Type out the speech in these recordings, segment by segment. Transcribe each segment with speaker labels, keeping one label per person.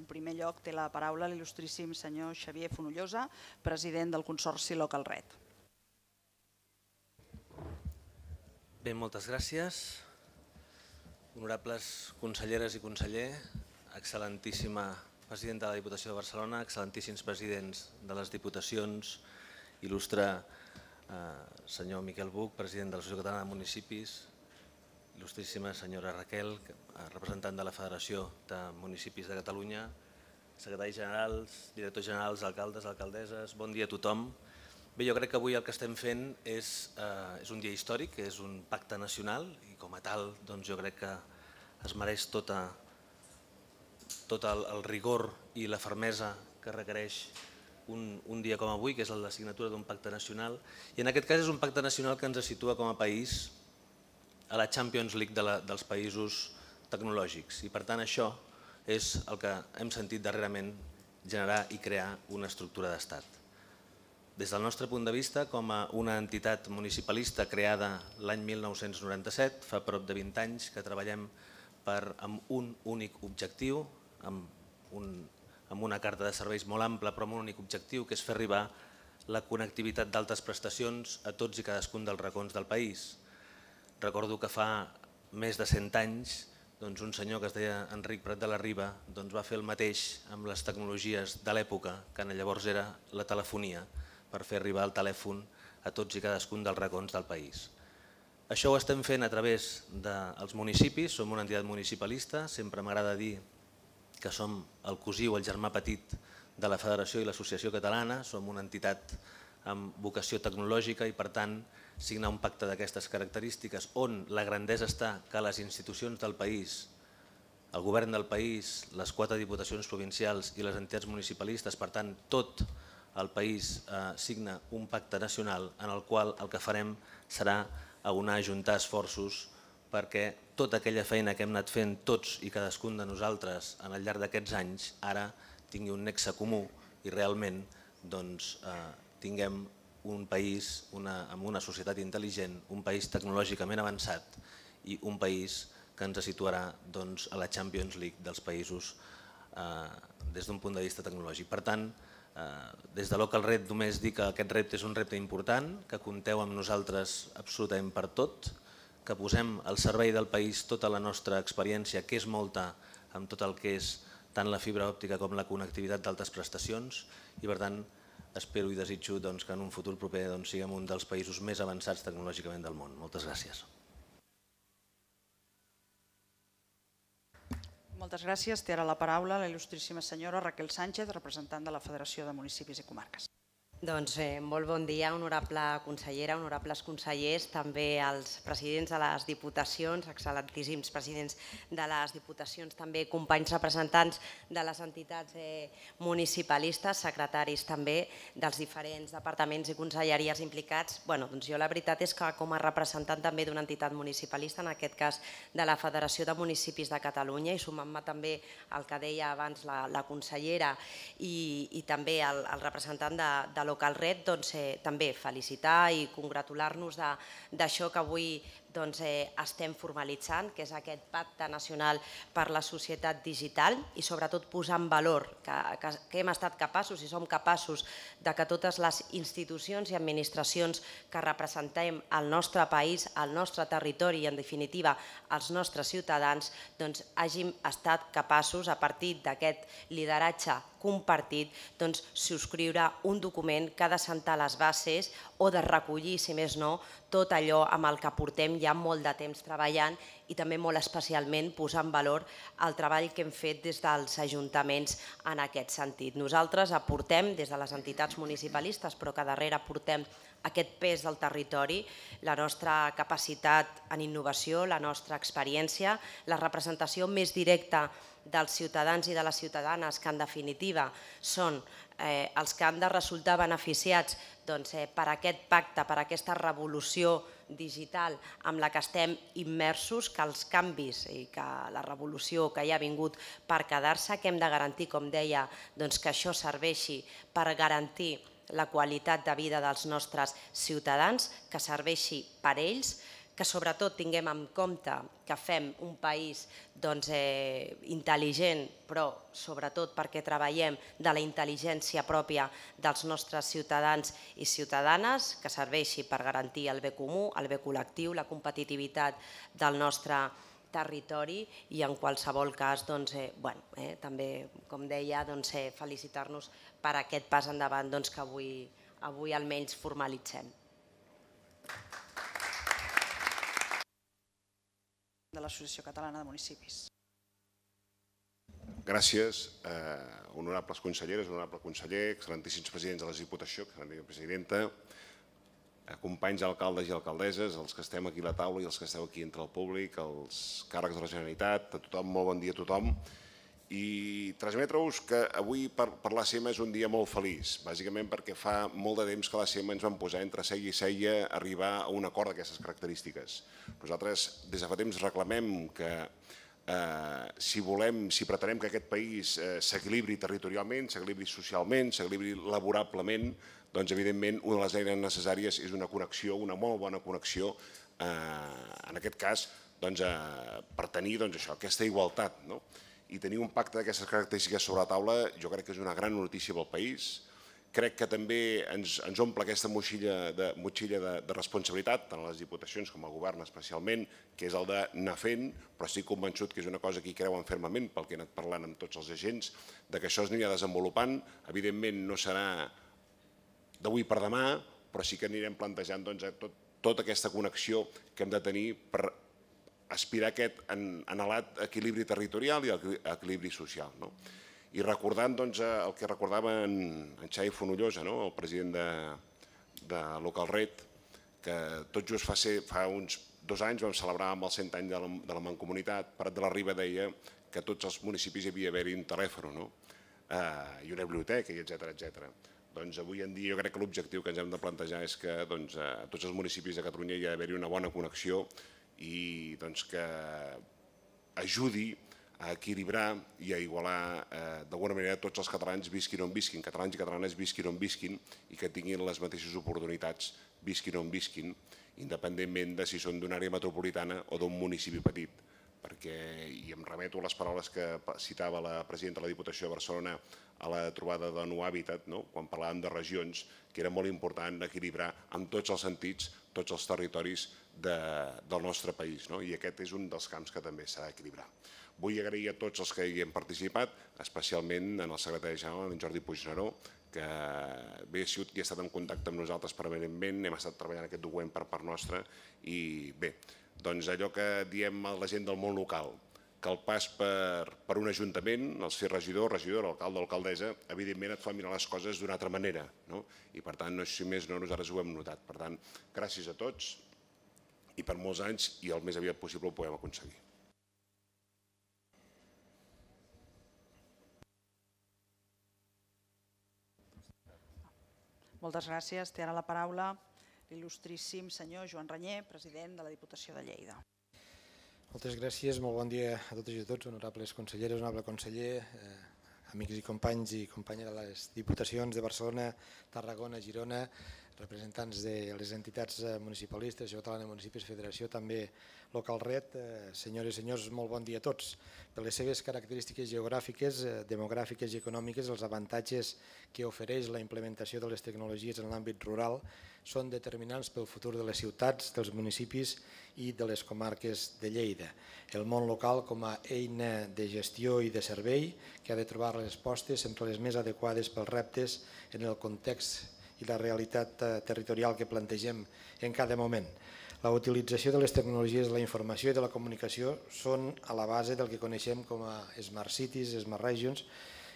Speaker 1: En primer lloc té la paraula l'il·lustríssim senyor Xavier Fonollosa, president del Consorci Local Red.
Speaker 2: Bé, moltes gràcies. Honorables conselleres i conseller, excel·lentíssima presidenta de la Diputació de Barcelona, excel·lentíssims presidents de les diputacions, il·lustre eh, senyor Miquel Buch, president de l'Associació Catalana de Municipis, il·lustríssima senyora Raquel, eh, representant de la Federació de Municipis de Catalunya, secretaris generals, directors generals, alcaldes, alcaldesses, bon dia a tothom. Bé, jo crec que avui el que estem fent és, eh, és un dia històric, és un pacte nacional i com a tal doncs jo crec que es mereix tota, tot el, el rigor i la fermesa que requereix un, un dia com avui, que és la signatura d'un pacte nacional. I en aquest cas és un pacte nacional que ens situa com a país a la Champions League de la, dels països tecnològics. I per tant això és el que hem sentit darrerament generar i crear una estructura d'estat. Des del nostre punt de vista, com a una entitat municipalista creada l'any 1997, fa prop de 20 anys que treballem per, amb un únic objectiu, amb, un, amb una carta de serveis molt ampla, però amb un únic objectiu, que és fer arribar la connectivitat d'altes prestacions a tots i cadascun dels racons del país recordo que fa més de 100 anys doncs un senyor que es deia Enric Prat de la Riba doncs va fer el mateix amb les tecnologies de l'època, que llavors era la telefonia, per fer arribar el telèfon a tots i cadascun dels racons del país. Això ho estem fent a través dels municipis, som una entitat municipalista, sempre m'agrada dir que som el cosí o el germà petit de la Federació i l'Associació Catalana, som una entitat municipalista amb vocació tecnològica i, per tant, signar un pacte d'aquestes característiques on la grandesa està que les institucions del país, el govern del país, les quatre diputacions provincials i les entitats municipalistes, per tant, tot el país eh, signa un pacte nacional en el qual el que farem serà abonar, ajuntar esforços perquè tota aquella feina que hem anat fent tots i cadascun de nosaltres en el llarg d'aquests anys ara tingui un nexe comú i realment doncs, eh, tinguem un país una, amb una societat intel·ligent, un país tecnològicament avançat i un país que ens situarà doncs, a la Champions League dels països eh, des d'un punt de vista tecnològic. Per tant, eh, des de Local Red només dic que aquest repte és un repte important, que compteu amb nosaltres absolutament per tot, que posem al servei del país tota la nostra experiència, que és molta, amb tot el que és tant la fibra òptica com la connectivitat d'altes prestacions i per tant espero i desitjo doncs, que en un futur proper doncs, siguem un dels països més avançats tecnològicament del món. Moltes gràcies.
Speaker 1: Moltes gràcies. Té ara la paraula la il·lustríssima senyora Raquel Sánchez, representant de la Federació de Municipis i Comarques.
Speaker 3: Doncs eh, molt bon dia, honorable consellera, honorables consellers, també els presidents de les diputacions, excel·lentíssims presidents de les diputacions, també companys representants de les entitats eh, municipalistes, secretaris també dels diferents departaments i conselleries implicats. Bueno, doncs jo la veritat és que com a representant també d'una entitat municipalista, en aquest cas de la Federació de Municipis de Catalunya, i sumant-me també al que deia abans la, la consellera i, i també el, el representant de, de Local Red, doncs, eh, també felicitar i congratular-nos d'això que avui doncs, eh, estem formalitzant, que és aquest Pacte Nacional per la Societat Digital i sobretot posar en valor que, que, que hem estat capaços i som capaços de que totes les institucions i administracions que representem el nostre país, el nostre territori i en definitiva els nostres ciutadans doncs, hàgim estat capaços a partir d'aquest lideratge compartit doncs, subscriure un document que ha de sentar les bases o de recollir, si més no, tot allò amb el que portem ja molt de temps treballant i també molt especialment posar en valor el treball que hem fet des dels ajuntaments en aquest sentit. Nosaltres aportem des de les entitats municipalistes, però que darrere aportem aquest pes del territori, la nostra capacitat en innovació, la nostra experiència, la representació més directa dels ciutadans i de les ciutadanes que en definitiva són eh, els que han de resultar beneficiats doncs, eh, per aquest pacte, per aquesta revolució digital amb la que estem immersos, que els canvis i que la revolució que hi ha vingut per quedar-se, que hem de garantir, com deia, doncs, que això serveixi per garantir la qualitat de vida dels nostres ciutadans, que serveixi per ells, que sobretot tinguem en compte que fem un país doncs, eh, intel·ligent, però sobretot perquè treballem de la intel·ligència pròpia dels nostres ciutadans i ciutadanes, que serveixi per garantir el bé comú, el bé col·lectiu, la competitivitat del nostre territori i en qualsevol cas doncs, eh, bueno, eh, també, com deia, doncs, eh, felicitar-nos per aquest pas endavant doncs, que avui, avui almenys formalitzem.
Speaker 1: de l'Associació Catalana de Municipis.
Speaker 4: Gràcies, eh, honorables conselleres, honorable conseller, excel·lentíssims presidents de la Diputació, excel·lentíssima presidenta, companys alcaldes i alcaldesses, els que estem aquí a la taula i els que esteu aquí entre el públic, els càrrecs de la Generalitat, a tothom, molt bon dia a tothom i transmetre-vos que avui per, l'ACM és un dia molt feliç, bàsicament perquè fa molt de temps que l'ACM ens vam posar entre seia i seia arribar a un acord d'aquestes característiques. Nosaltres des de fa temps reclamem que eh, si volem, si pretenem que aquest país eh, s'equilibri territorialment, s'equilibri socialment, s'equilibri laborablement, doncs evidentment una de les eines necessàries és una connexió, una molt bona connexió, eh, en aquest cas, doncs, eh, per tenir doncs, això, aquesta igualtat. No? i tenir un pacte d'aquestes característiques sobre la taula jo crec que és una gran notícia pel país. Crec que també ens, ens omple aquesta motxilla, de, motxilla de, de responsabilitat, tant a les diputacions com al govern especialment, que és el d'anar fent, però estic convençut que és una cosa que hi creuen fermament, pel que he anat parlant amb tots els agents, de que això es anirà desenvolupant. Evidentment no serà d'avui per demà, però sí que anirem plantejant doncs, tot, tota aquesta connexió que hem de tenir per aspirar a aquest anhelat equilibri territorial i equilibri social. No? I recordant doncs, eh, el que recordava en, Xavi Xai Fonollosa, no? el president de, de Local Red, que tot just fa, fa uns dos anys vam celebrar amb el 100 any de la, Mancomunitat, Prat de la Riba deia que tots els municipis hi havia d'haver-hi un telèfon no? eh, i una biblioteca, etcètera, etcètera. Doncs avui en dia jo crec que l'objectiu que ens hem de plantejar és que doncs, a tots els municipis de Catalunya hi ha d'haver-hi una bona connexió i doncs, que ajudi a equilibrar i a igualar eh, d'alguna manera tots els catalans visquin on visquin, catalans i catalanes visquin on visquin i que tinguin les mateixes oportunitats visquin on visquin, independentment de si són d'una àrea metropolitana o d'un municipi petit. Perquè, i em remeto a les paraules que citava la presidenta de la Diputació de Barcelona a la trobada de Nou Hàbitat, no? quan parlàvem de regions, que era molt important equilibrar en tots els sentits, tots els territoris, de, del nostre país. No? I aquest és un dels camps que també s'ha d'equilibrar. Vull agrair a tots els que hi hem participat, especialment en el secretari general, en Jordi Puigneró, que bé, ha sigut i ha estat en contacte amb nosaltres permanentment, hem estat treballant aquest document per part nostra i bé, doncs allò que diem a la gent del món local, que el pas per, per un ajuntament, el ser regidor, regidora, alcalde o alcaldessa, evidentment et fa mirar les coses d'una altra manera. No? I per tant, no, si més no, nosaltres ho hem notat. Per tant, gràcies a tots i per molts anys i el més aviat possible ho podem aconseguir.
Speaker 1: Moltes gràcies. Té ara la paraula l'il·lustríssim senyor Joan Renyer, president de la Diputació de Lleida.
Speaker 5: Moltes gràcies, molt bon dia a totes i a tots, honorables conselleres, honorable conseller, eh, amics i companys i companyes de les Diputacions de Barcelona, Tarragona, Girona, representants de les entitats eh, municipalistes, Ciutat Catalana de Municipis, Federació, també Local Red. Eh, senyores i senyors, molt bon dia a tots. Per les seves característiques geogràfiques, eh, demogràfiques i econòmiques, els avantatges que ofereix la implementació de les tecnologies en l'àmbit rural són determinants pel futur de les ciutats, dels municipis i de les comarques de Lleida. El món local com a eina de gestió i de servei que ha de trobar respostes sempre les més adequades pels reptes en el context i la realitat eh, territorial que plantegem en cada moment. La utilització de les tecnologies de la informació i de la comunicació són a la base del que coneixem com a Smart Cities, Smart Regions,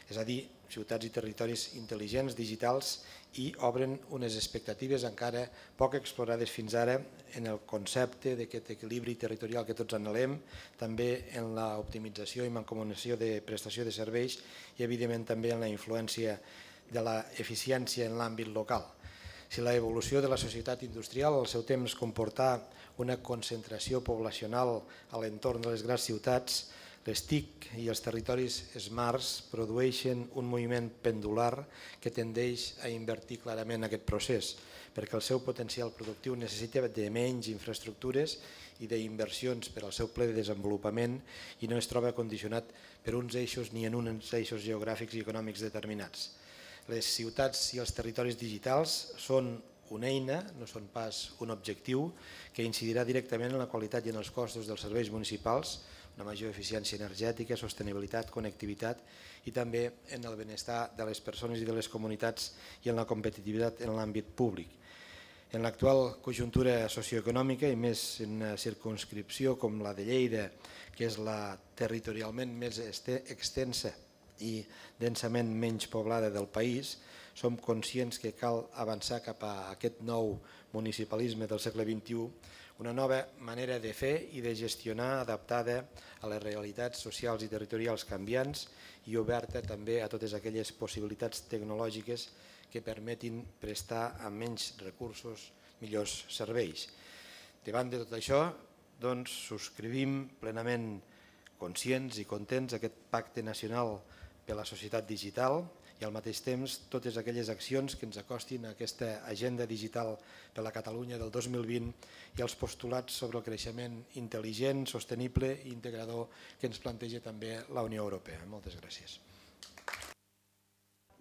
Speaker 5: és a dir, ciutats i territoris intel·ligents, digitals, i obren unes expectatives encara poc explorades fins ara en el concepte d'aquest equilibri territorial que tots anhelem, també en l'optimització i mancomunació de prestació de serveis i, evidentment, també en la influència de la eficiència en l'àmbit local. Si la evolució de la societat industrial al seu temps comportà una concentració poblacional a l'entorn de les grans ciutats, les TIC i els territoris SMARTs produeixen un moviment pendular que tendeix a invertir clarament aquest procés, perquè el seu potencial productiu necessita de menys infraestructures i d'inversions per al seu ple de desenvolupament i no es troba condicionat per uns eixos ni en uns eixos geogràfics i econòmics determinats. Les ciutats i els territoris digitals són una eina, no són pas un objectiu, que incidirà directament en la qualitat i en els costos dels serveis municipals, una major eficiència energètica, sostenibilitat, connectivitat i també en el benestar de les persones i de les comunitats i en la competitivitat en l'àmbit públic. En l'actual conjuntura socioeconòmica i més en una circunscripció com la de Lleida, que és la territorialment més extensa i densament menys poblada del país, som conscients que cal avançar cap a aquest nou municipalisme del segle XXI, una nova manera de fer i de gestionar adaptada a les realitats socials i territorials canviants i oberta també a totes aquelles possibilitats tecnològiques que permetin prestar amb menys recursos millors serveis. Davant de tot això, doncs, subscrivim plenament conscients i contents aquest pacte nacional per la societat digital i al mateix temps totes aquelles accions que ens acostin a aquesta agenda digital per la Catalunya del 2020 i els postulats sobre el creixement intel·ligent, sostenible i integrador que ens planteja també la Unió Europea.
Speaker 6: Moltes gràcies.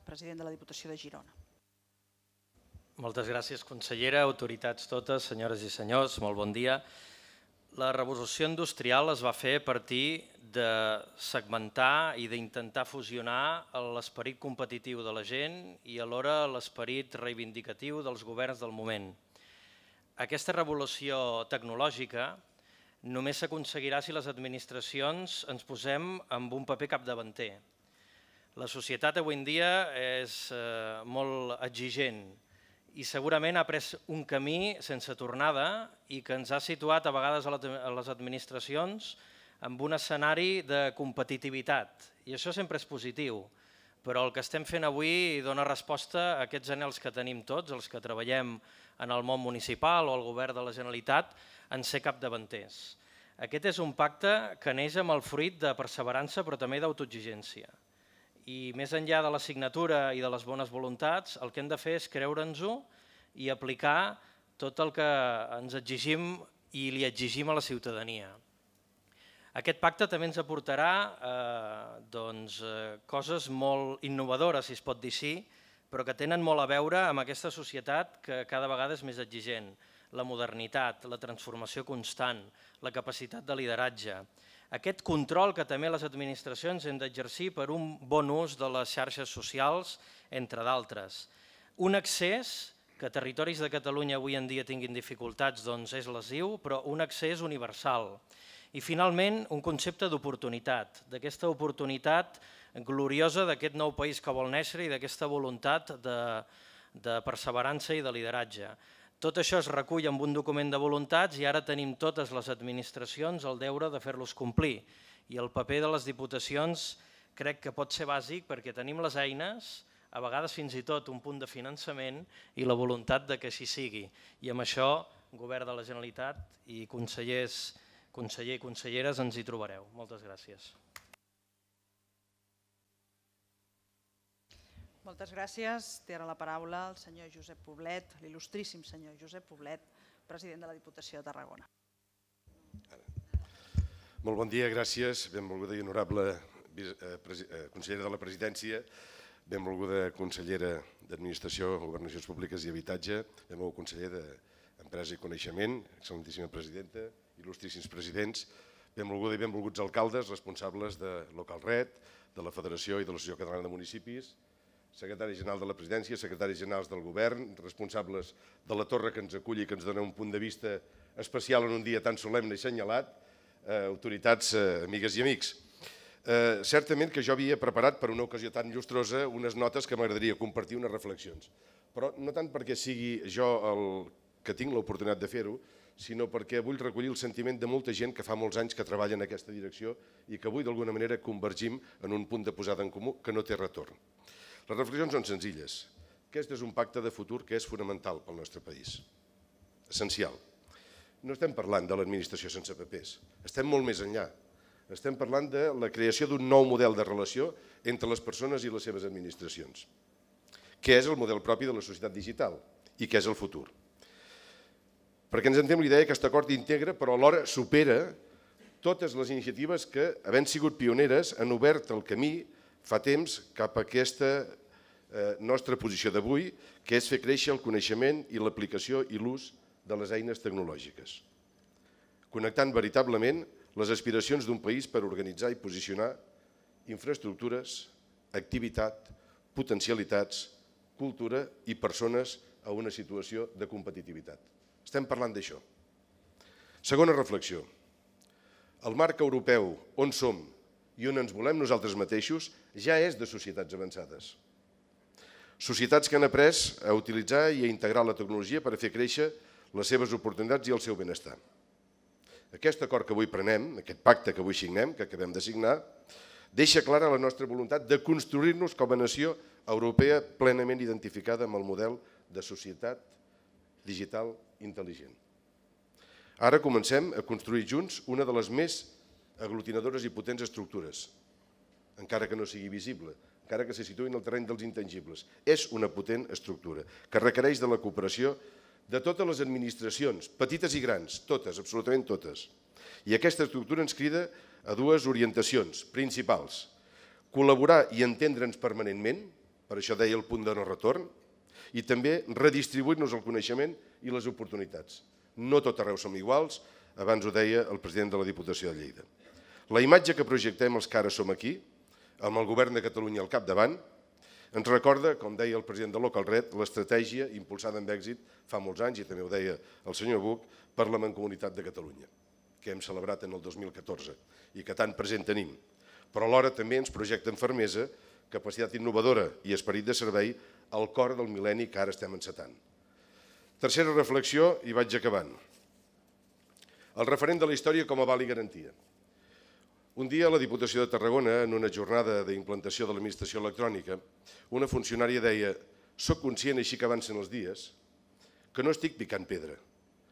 Speaker 1: President de la Diputació de Girona.
Speaker 6: Moltes gràcies, consellera, autoritats totes, senyores i senyors, molt bon dia. La revolució industrial es va fer a partir de segmentar i d'intentar fusionar l'esperit competitiu de la gent i alhora l'esperit reivindicatiu dels governs del moment. Aquesta revolució tecnològica només s'aconseguirà si les administracions ens posem amb un paper capdavanter. La societat avui en dia és eh, molt exigent i segurament ha pres un camí sense tornada i que ens ha situat a vegades a les administracions amb un escenari de competitivitat. I això sempre és positiu, però el que estem fent avui dona resposta a aquests anells que tenim tots, els que treballem en el món municipal o el govern de la Generalitat, en ser capdavanters. Aquest és un pacte que neix amb el fruit de perseverança però també d'autoexigència. I més enllà de la signatura i de les bones voluntats, el que hem de fer és creure'ns-ho i aplicar tot el que ens exigim i li exigim a la ciutadania. Aquest pacte també ens aportarà eh, doncs, eh, coses molt innovadores, si es pot dir sí, però que tenen molt a veure amb aquesta societat que cada vegada és més exigent. La modernitat, la transformació constant, la capacitat de lideratge. Aquest control que també les administracions hem d'exercir per un bon ús de les xarxes socials, entre d'altres. Un accés que territoris de Catalunya avui en dia tinguin dificultats doncs és lesiu, però un accés universal. universal i finalment, un concepte d'oportunitat, d'aquesta oportunitat gloriosa d'aquest nou país que vol néixer i d'aquesta voluntat de, de perseverança i de lideratge. Tot això es recull amb un document de voluntats i ara tenim totes les administracions el deure de fer-los complir. I el paper de les diputacions crec que pot ser bàsic perquè tenim les eines, a vegades fins i tot un punt de finançament i la voluntat de que així sigui. I amb això, govern de la Generalitat i consellers Conseller i conselleres, ens hi trobareu. Moltes gràcies.
Speaker 1: Moltes gràcies. Té ara la paraula el senyor Josep Poblet, l'il·lustríssim senyor Josep Poblet, president de la Diputació de Tarragona.
Speaker 7: Molt bon dia, gràcies. Benvolguda i honorable eh, eh, consellera de la presidència, benvolguda consellera d'Administració, Governacions Públiques i Habitatge, benvolguda conseller d'Empresa i Coneixement, excel·lentíssima presidenta, il·lustríssims presidents, benvolguda i benvolguts alcaldes, responsables de Local Red, de la Federació i de l'Associació Catalana de Municipis, secretari general de la presidència, secretaris generals del govern, responsables de la torre que ens acull i que ens dona un punt de vista especial en un dia tan solemne i senyalat, eh, autoritats, eh, amigues i amics. Eh, certament que jo havia preparat per una ocasió tan llustrosa unes notes que m'agradaria compartir unes reflexions, però no tant perquè sigui jo el que tinc l'oportunitat de fer-ho, sinó perquè vull recollir el sentiment de molta gent que fa molts anys que treballa en aquesta direcció i que avui d'alguna manera convergim en un punt de posada en comú que no té retorn. Les reflexions són senzilles. Aquest és un pacte de futur que és fonamental pel nostre país. Essencial. No estem parlant de l'administració sense papers, estem molt més enllà. Estem parlant de la creació d'un nou model de relació entre les persones i les seves administracions. Què és el model propi de la societat digital i què és el futur? perquè ens entenem la idea que aquest acord integra però alhora supera totes les iniciatives que, havent sigut pioneres, han obert el camí fa temps cap a aquesta eh, nostra posició d'avui, que és fer créixer el coneixement i l'aplicació i l'ús de les eines tecnològiques, connectant veritablement les aspiracions d'un país per organitzar i posicionar infraestructures, activitat, potencialitats, cultura i persones a una situació de competitivitat. Estem parlant d'això. Segona reflexió. El marc europeu, on som i on ens volem nosaltres mateixos, ja és de societats avançades. Societats que han après a utilitzar i a integrar la tecnologia per a fer créixer les seves oportunitats i el seu benestar. Aquest acord que avui prenem, aquest pacte que avui signem, que acabem de signar, deixa clara la nostra voluntat de construir-nos com a nació europea plenament identificada amb el model de societat digital intel·ligent. Ara comencem a construir junts una de les més aglutinadores i potents estructures, encara que no sigui visible, encara que se situï en el terreny dels intangibles. És una potent estructura que requereix de la cooperació de totes les administracions, petites i grans, totes, absolutament totes. I aquesta estructura ens crida a dues orientacions principals. Col·laborar i entendre'ns permanentment, per això deia el punt de no retorn, i també redistribuir-nos el coneixement i les oportunitats. No tot arreu som iguals, abans ho deia el president de la Diputació de Lleida. La imatge que projectem els que ara som aquí, amb el govern de Catalunya al capdavant, ens recorda, com deia el president de Local Red, l'estratègia impulsada amb èxit fa molts anys, i també ho deia el senyor Buc, per la Mancomunitat de Catalunya, que hem celebrat en el 2014 i que tant present tenim. Però alhora també ens projecta amb fermesa, capacitat innovadora i esperit de servei al cor del mil·lenni que ara estem encetant. Tercera reflexió, i vaig acabant. El referent de la història com a val i garantia. Un dia a la Diputació de Tarragona, en una jornada d'implantació de l'administració electrònica, una funcionària deia «Soc conscient, així que avancen els dies, que no estic picant pedra,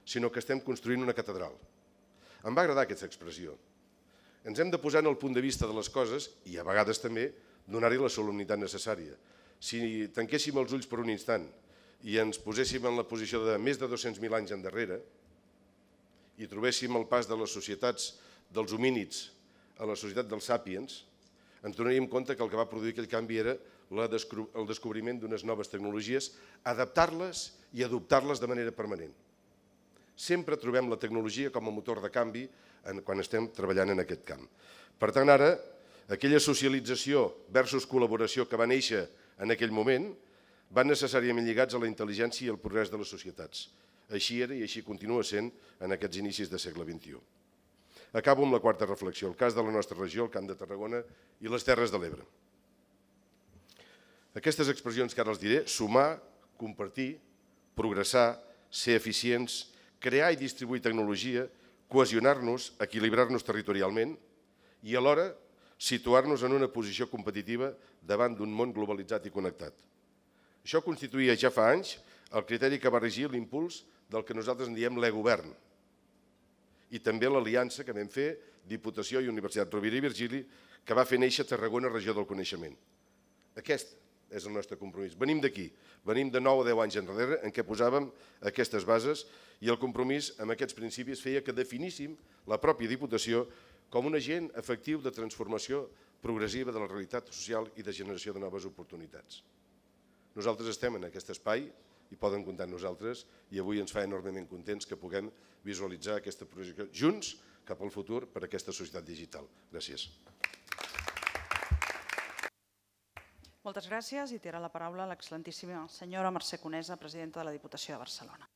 Speaker 7: sinó que estem construint una catedral». Em va agradar aquesta expressió. Ens hem de posar en el punt de vista de les coses i a vegades també donar-hi la solemnitat necessària, si tanquéssim els ulls per un instant i ens poséssim en la posició de més de 200.000 anys endarrere i trobéssim el pas de les societats dels homínids a la societat dels sàpiens, ens donaríem compte que el que va produir aquell canvi era el descobriment d'unes noves tecnologies, adaptar-les i adoptar-les de manera permanent. Sempre trobem la tecnologia com a motor de canvi quan estem treballant en aquest camp. Per tant, ara, aquella socialització versus col·laboració que va néixer en aquell moment, van necessàriament lligats a la intel·ligència i al progrés de les societats. Així era i així continua sent en aquests inicis del segle XXI. Acabo amb la quarta reflexió, el cas de la nostra regió, el Camp de Tarragona i les Terres de l'Ebre. Aquestes expressions que ara els diré, sumar, compartir, progressar, ser eficients, crear i distribuir tecnologia, cohesionar-nos, equilibrar-nos territorialment i alhora situar-nos en una posició competitiva davant d'un món globalitzat i connectat. Això constituïa ja fa anys el criteri que va regir l'impuls del que nosaltres en diem l'e-govern i també l'aliança que vam fer Diputació i Universitat Rovira i Virgili que va fer néixer Tarragona Regió del Coneixement. Aquest és el nostre compromís. Venim d'aquí, venim de 9 o 10 anys enrere en què posàvem aquestes bases i el compromís amb aquests principis feia que definíssim la pròpia Diputació com un agent efectiu de transformació progressiva de la realitat social i de generació de noves oportunitats. Nosaltres estem en aquest espai i poden comptar amb nosaltres i avui ens fa enormement contents que puguem visualitzar aquesta projecció junts cap al futur per a aquesta societat digital. Gràcies.
Speaker 1: Moltes gràcies i té ara la paraula l'excel·lentíssima senyora Mercè Conesa, presidenta de la Diputació de Barcelona.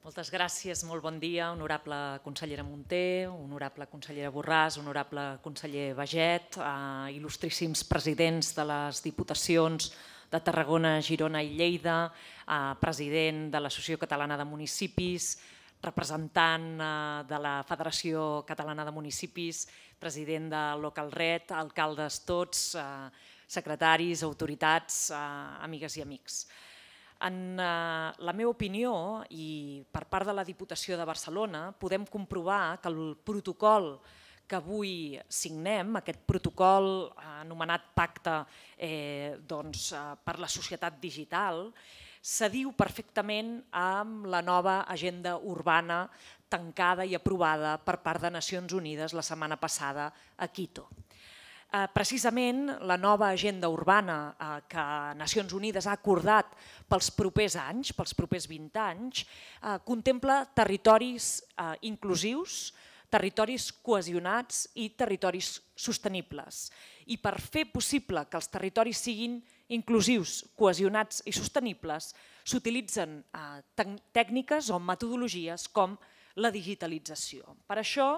Speaker 8: Moltes gràcies, molt bon dia, honorable consellera Monté, honorable consellera Borràs, honorable conseller Baget, eh, il·lustríssims presidents de les diputacions de Tarragona, Girona i Lleida, eh, president de l'Associació Catalana de Municipis, representant eh, de la Federació Catalana de Municipis, president de Local Red, alcaldes tots, eh, secretaris, autoritats, eh, amigues i amics. En eh, la meva opinió, i per part de la Diputació de Barcelona, podem comprovar que el protocol que avui signem, aquest protocol eh, anomenat Pacte eh, doncs, eh, per la Societat Digital, s'adiu perfectament amb la nova agenda urbana tancada i aprovada per part de Nacions Unides la setmana passada a Quito. Eh, precisament la nova agenda urbana eh, que Nacions Unides ha acordat pels propers anys, pels propers 20 anys, eh, contempla territoris eh, inclusius, territoris cohesionats i territoris sostenibles. I per fer possible que els territoris siguin inclusius, cohesionats i sostenibles, s'utilitzen eh, tècniques o metodologies com la digitalització. Per això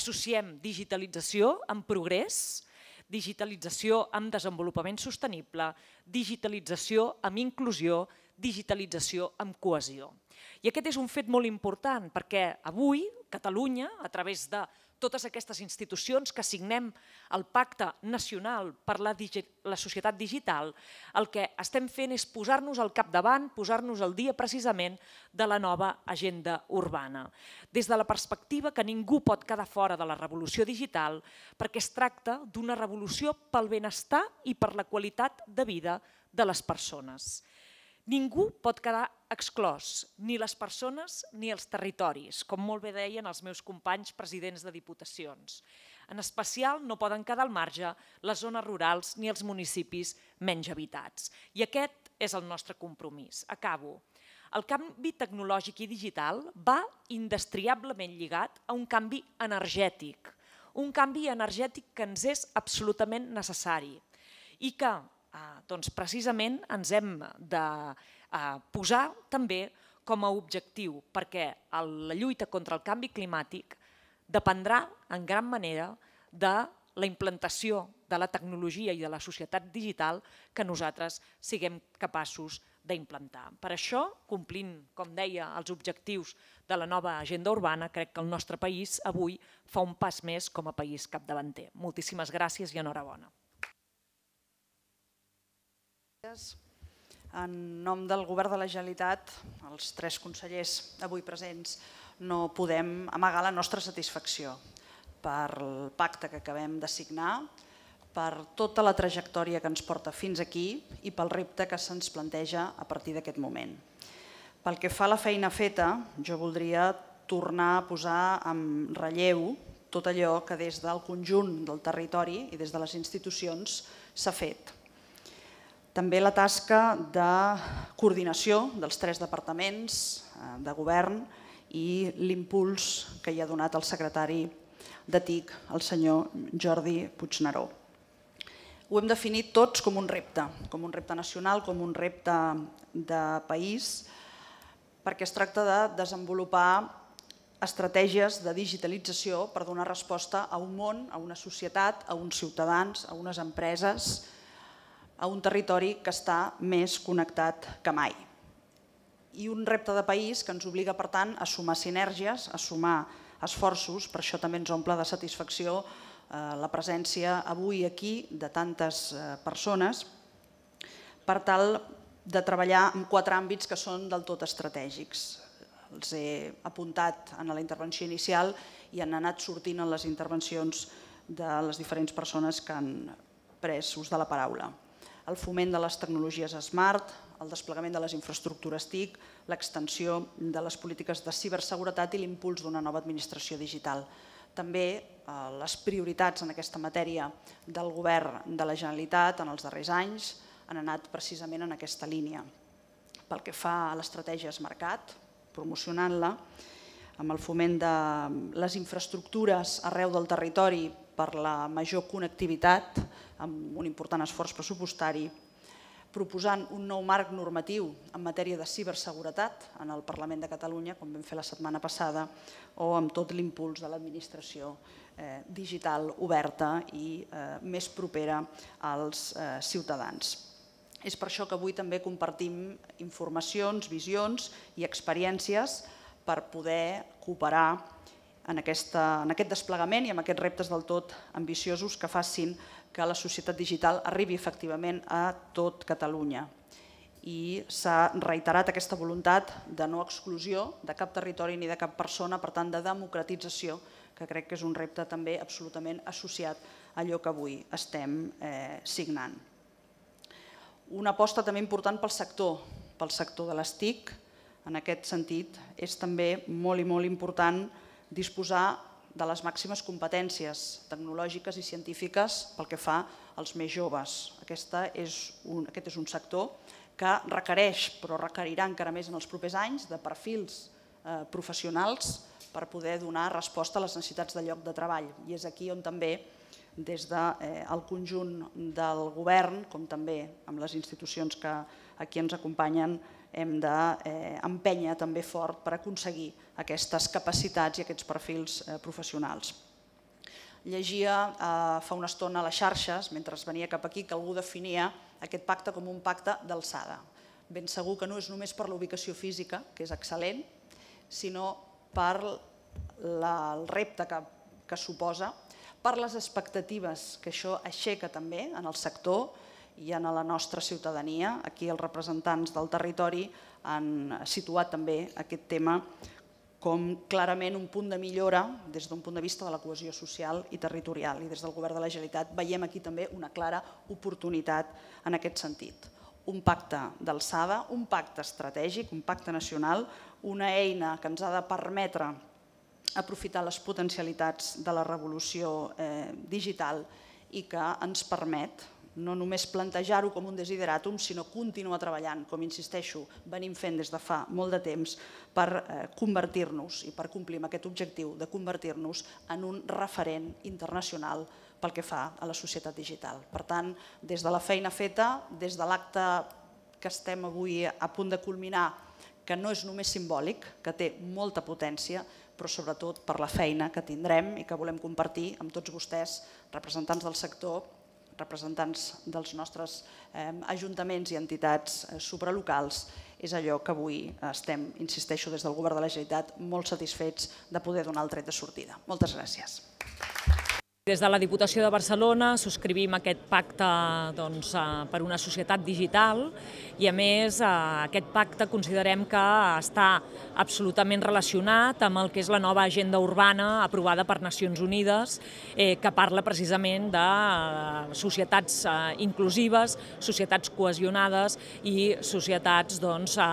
Speaker 8: associem digitalització amb progrés, digitalització amb desenvolupament sostenible, digitalització amb inclusió, digitalització amb cohesió. I aquest és un fet molt important perquè avui Catalunya, a través de totes aquestes institucions que signem el Pacte Nacional per la, la Societat Digital, el que estem fent és posar-nos al capdavant, posar-nos al dia precisament de la nova agenda urbana. Des de la perspectiva que ningú pot quedar fora de la revolució digital perquè es tracta d'una revolució pel benestar i per la qualitat de vida de les persones. Ningú pot quedar exclòs, ni les persones ni els territoris, com molt bé deien els meus companys presidents de diputacions. En especial no poden quedar al marge les zones rurals ni els municipis menys habitats. I aquest és el nostre compromís. Acabo. El canvi tecnològic i digital va indestriablement lligat a un canvi energètic, un canvi energètic que ens és absolutament necessari i que Ah, doncs precisament ens hem de ah, posar també com a objectiu, perquè la lluita contra el canvi climàtic dependrà en gran manera de la implantació de la tecnologia i de la societat digital que nosaltres siguem capaços d'implantar. Per això, complint, com deia, els objectius de la nova agenda urbana, crec que el nostre país avui fa un pas més com a país capdavanter. Moltíssimes gràcies i enhorabona. En nom del Govern de la Generalitat,
Speaker 1: els tres consellers avui presents, no podem amagar la nostra satisfacció pel pacte que acabem de signar, per tota la trajectòria que ens porta fins aquí i pel repte que se'ns planteja a partir d'aquest moment. Pel que fa a la feina feta, jo voldria tornar a posar en relleu tot allò que des del conjunt del territori i des de les institucions s'ha fet també la tasca de coordinació dels tres departaments eh, de govern i l'impuls que hi ha donat el secretari de TIC, el senyor Jordi Puigneró. Ho hem definit tots com un repte, com un repte nacional, com un repte de país, perquè es tracta de desenvolupar estratègies de digitalització per donar resposta a un món, a una societat, a uns ciutadans, a unes empreses a un territori que està més connectat que mai. I un repte de país que ens obliga, per tant, a sumar sinergies, a sumar esforços, per això també ens omple de satisfacció eh, la presència avui aquí de tantes eh, persones, per tal de treballar en quatre àmbits que són del tot estratègics. Els he apuntat en la intervenció inicial i han anat sortint en les intervencions de les diferents persones que han pres ús de la paraula el foment de les tecnologies smart, el desplegament de les infraestructures TIC, l'extensió de les polítiques de ciberseguretat i l'impuls d'una nova administració digital. També eh, les prioritats en aquesta matèria del govern de la Generalitat en els darrers anys han anat precisament en aquesta línia. Pel que fa a l'estratègia Esmercat, promocionant-la, amb el foment de les infraestructures arreu del territori per la major connectivitat, amb un important esforç pressupostari, proposant un nou marc normatiu en matèria de ciberseguretat en el Parlament de Catalunya, com vam fer la setmana passada, o amb tot l'impuls de l'administració eh, digital oberta i eh, més propera als eh, ciutadans. És per això que avui també compartim informacions, visions i experiències per poder cooperar en, aquesta, en aquest desplegament i en aquests reptes del tot ambiciosos que facin que la societat digital arribi efectivament a tot Catalunya. I s'ha reiterat aquesta voluntat de no exclusió de cap territori ni de cap persona, per tant, de democratització, que crec que és un repte també absolutament associat a allò que avui estem eh, signant. Una aposta també important pel sector, pel sector de les TIC, en aquest sentit, és també molt i molt important disposar de les màximes competències tecnològiques i científiques pel que fa als més joves. Aquesta és un, aquest és un sector que requereix, però requerirà encara més en els propers anys, de perfils eh, professionals per poder donar resposta a les necessitats de lloc de treball. I és aquí on també, des del de, eh, conjunt del govern, com també amb les institucions que aquí ens acompanyen, hem d'empènyer eh, també fort per aconseguir aquestes capacitats i aquests perfils eh, professionals. Llegia eh, fa una estona a les xarxes, mentre venia cap aquí, que algú definia aquest pacte com un pacte d'alçada. Ben segur que no és només per la ubicació física, que és excel·lent, sinó per la, el repte que, que suposa, per les expectatives que això aixeca també en el sector, i en la nostra ciutadania. Aquí els representants del territori han situat també aquest tema com clarament un punt de millora des d'un punt de vista de la cohesió social i territorial. I des del Govern de la Generalitat veiem aquí també una clara oportunitat en aquest sentit. Un pacte d'alçada, un pacte estratègic, un pacte nacional, una eina que ens ha de permetre aprofitar les potencialitats de la revolució eh, digital i que ens permet no només plantejar-ho com un desideràtum, sinó continuar treballant, com insisteixo, venim fent des de fa molt de temps per eh, convertir-nos i per complir amb aquest objectiu de convertir-nos en un referent internacional pel que fa a la societat digital. Per tant, des de la feina feta, des de l'acte que estem avui a punt de culminar, que no és només simbòlic, que té molta potència, però sobretot per la feina que tindrem i que volem compartir amb tots vostès, representants del sector representants dels nostres eh, ajuntaments i entitats eh, supralocals és allò que avui estem, insisteixo, des del Govern de la Generalitat, molt satisfets de poder donar el tret de sortida. Moltes
Speaker 8: gràcies. Des de la Diputació de Barcelona subscrivim aquest pacte doncs, eh, per una societat digital i a més eh, aquest pacte considerem que està absolutament relacionat amb el que és la nova agenda urbana aprovada per Nacions Unides, eh, que parla precisament de eh, societats eh, inclusives, societats cohesionades i societats doncs, eh,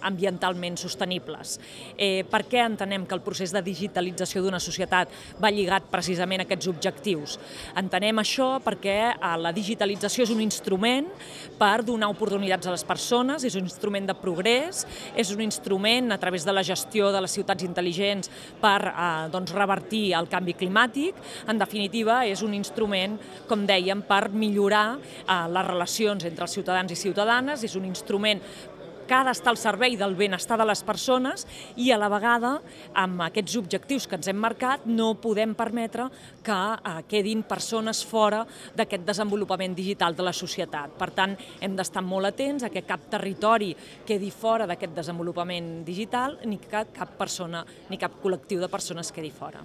Speaker 8: ambientalment sostenibles. Eh, per què entenem que el procés de digitalització d'una societat va lligat precisament a aquests objectius? Entenem això perquè eh, la digitalització és un instrument per donar oportunitats a les persones, és un instrument de progrés, és un instrument a través de la gestió de les ciutats intel·ligents per eh, doncs, revertir el canvi climàtic. En definitiva, és un instrument, com dèiem, per millorar eh, les relacions entre els ciutadans i ciutadanes, és un instrument que ha d'estar al servei del benestar de les persones i a la vegada, amb aquests objectius que ens hem marcat, no podem permetre que eh, quedin persones fora d'aquest desenvolupament digital de la societat. Per tant, hem d'estar molt atents a que cap territori quedi fora d'aquest desenvolupament digital ni que cap persona ni cap col·lectiu de persones quedi fora.